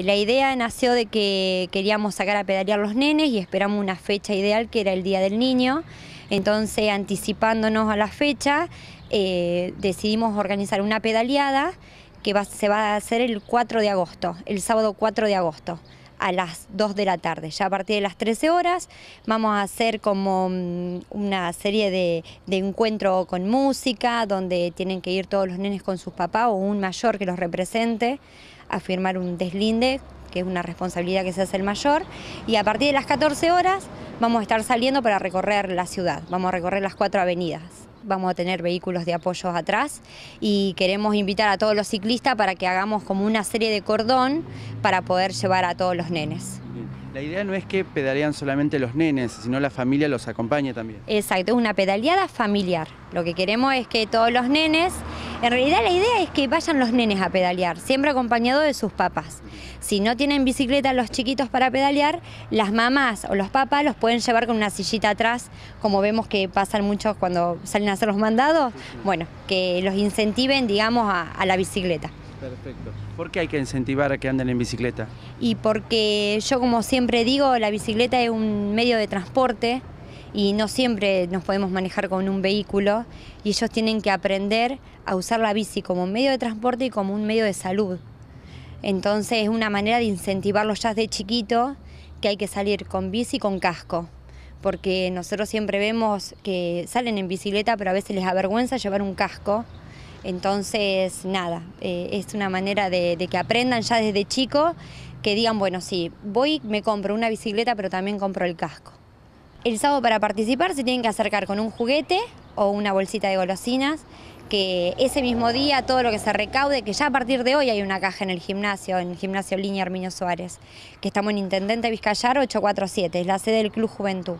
Eh, la idea nació de que queríamos sacar a pedalear los nenes y esperamos una fecha ideal que era el Día del Niño. Entonces, anticipándonos a la fecha, eh, decidimos organizar una pedaleada que se va a hacer el 4 de agosto, el sábado 4 de agosto, a las 2 de la tarde. Ya a partir de las 13 horas vamos a hacer como mm, una serie de, de encuentro con música, donde tienen que ir todos los nenes con sus papás o un mayor que los represente a firmar un deslinde que es una responsabilidad que se hace el mayor, y a partir de las 14 horas vamos a estar saliendo para recorrer la ciudad, vamos a recorrer las cuatro avenidas. Vamos a tener vehículos de apoyo atrás y queremos invitar a todos los ciclistas para que hagamos como una serie de cordón para poder llevar a todos los nenes. La idea no es que pedalean solamente los nenes, sino la familia los acompañe también. Exacto, es una pedaleada familiar. Lo que queremos es que todos los nenes en realidad la idea es que vayan los nenes a pedalear, siempre acompañado de sus papás. Si no tienen bicicleta los chiquitos para pedalear, las mamás o los papás los pueden llevar con una sillita atrás, como vemos que pasan muchos cuando salen a hacer los mandados, bueno, que los incentiven, digamos, a, a la bicicleta. Perfecto. ¿Por qué hay que incentivar a que anden en bicicleta? Y porque yo como siempre digo, la bicicleta es un medio de transporte y no siempre nos podemos manejar con un vehículo y ellos tienen que aprender a usar la bici como medio de transporte y como un medio de salud. Entonces es una manera de incentivarlos ya de chiquito que hay que salir con bici y con casco, porque nosotros siempre vemos que salen en bicicleta pero a veces les avergüenza llevar un casco. Entonces, nada, eh, es una manera de, de que aprendan ya desde chico, que digan, bueno, sí, voy, me compro una bicicleta, pero también compro el casco. El sábado para participar se tienen que acercar con un juguete o una bolsita de golosinas, que ese mismo día todo lo que se recaude, que ya a partir de hoy hay una caja en el gimnasio, en el gimnasio Línea Arminio Suárez, que estamos en Intendente Vizcayar 847, es la sede del Club Juventud.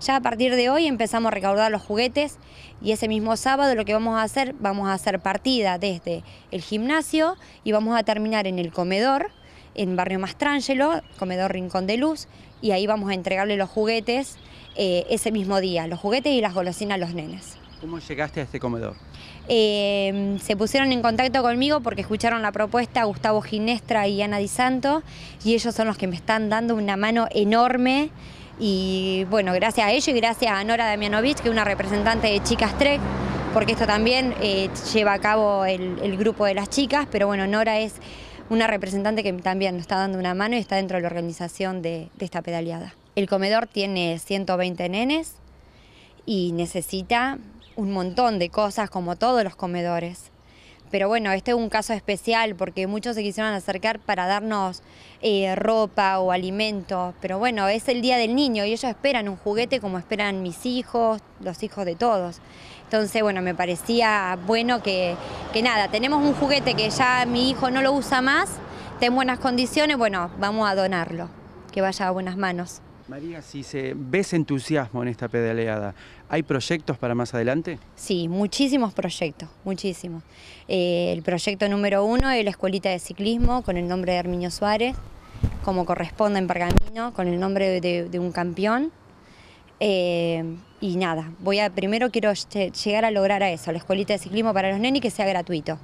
Ya a partir de hoy empezamos a recaudar los juguetes y ese mismo sábado lo que vamos a hacer, vamos a hacer partida desde el gimnasio y vamos a terminar en el comedor, en Barrio Mastrangelo, comedor Rincón de Luz, y ahí vamos a entregarle los juguetes eh, ese mismo día, los juguetes y las golosinas a los nenes. ¿Cómo llegaste a este comedor? Em, se pusieron en contacto conmigo porque escucharon la propuesta Gustavo Ginestra y Ana Di Santo y ellos son los que me están dando una mano enorme y bueno, gracias a ellos y gracias a Nora Damianovich, que es una representante de Chicas Trek, porque esto también eh, lleva a cabo el, grupo de las chicas, pero bueno, Nora es una representante que también nos está dando una mano y está dentro de la organización de esta pedaleada. El comedor tiene 120 nenes y necesita un montón de cosas como todos los comedores. Pero bueno, este es un caso especial porque muchos se quisieron acercar para darnos eh, ropa o alimento. Pero bueno, es el Día del Niño y ellos esperan un juguete como esperan mis hijos, los hijos de todos. Entonces, bueno, me parecía bueno que, que nada, tenemos un juguete que ya mi hijo no lo usa más, está en buenas condiciones, bueno, vamos a donarlo, que vaya a buenas manos. María, si se ves entusiasmo en esta pedaleada, ¿hay proyectos para más adelante? Sí, muchísimos proyectos, muchísimos. Eh, el proyecto número uno es la escuelita de ciclismo con el nombre de Herminio Suárez, como corresponde en Pergamino, con el nombre de, un campeón. Eh, y nada, voy a primero quiero llegar a lograr a eso, la escuelita de ciclismo para los nenes que sea gratuito.